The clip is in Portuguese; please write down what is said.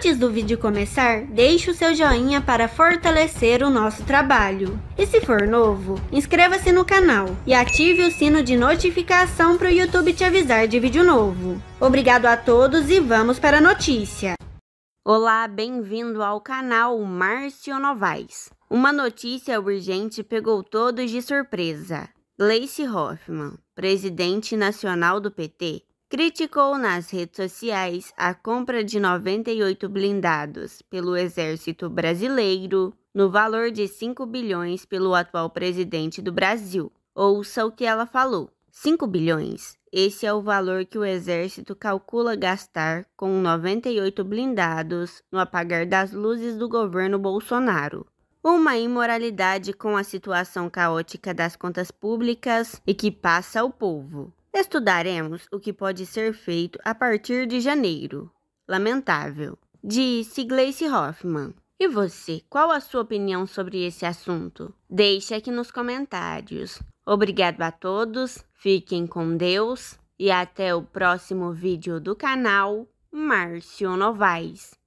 Antes do vídeo começar, deixe o seu joinha para fortalecer o nosso trabalho. E se for novo, inscreva-se no canal e ative o sino de notificação para o YouTube te avisar de vídeo novo. Obrigado a todos e vamos para a notícia. Olá, bem-vindo ao canal Márcio Novaes. Uma notícia urgente pegou todos de surpresa. Gleice Hoffmann, presidente nacional do PT, criticou nas redes sociais a compra de 98 blindados pelo Exército Brasileiro no valor de 5 bilhões pelo atual presidente do Brasil. Ouça o que ela falou. 5 bilhões. Esse é o valor que o Exército calcula gastar com 98 blindados no apagar das luzes do governo Bolsonaro. Uma imoralidade com a situação caótica das contas públicas e que passa ao povo. Estudaremos o que pode ser feito a partir de janeiro. Lamentável. Disse Gleice Hoffman. E você, qual a sua opinião sobre esse assunto? Deixe aqui nos comentários. Obrigado a todos, fiquem com Deus e até o próximo vídeo do canal Márcio Novaes.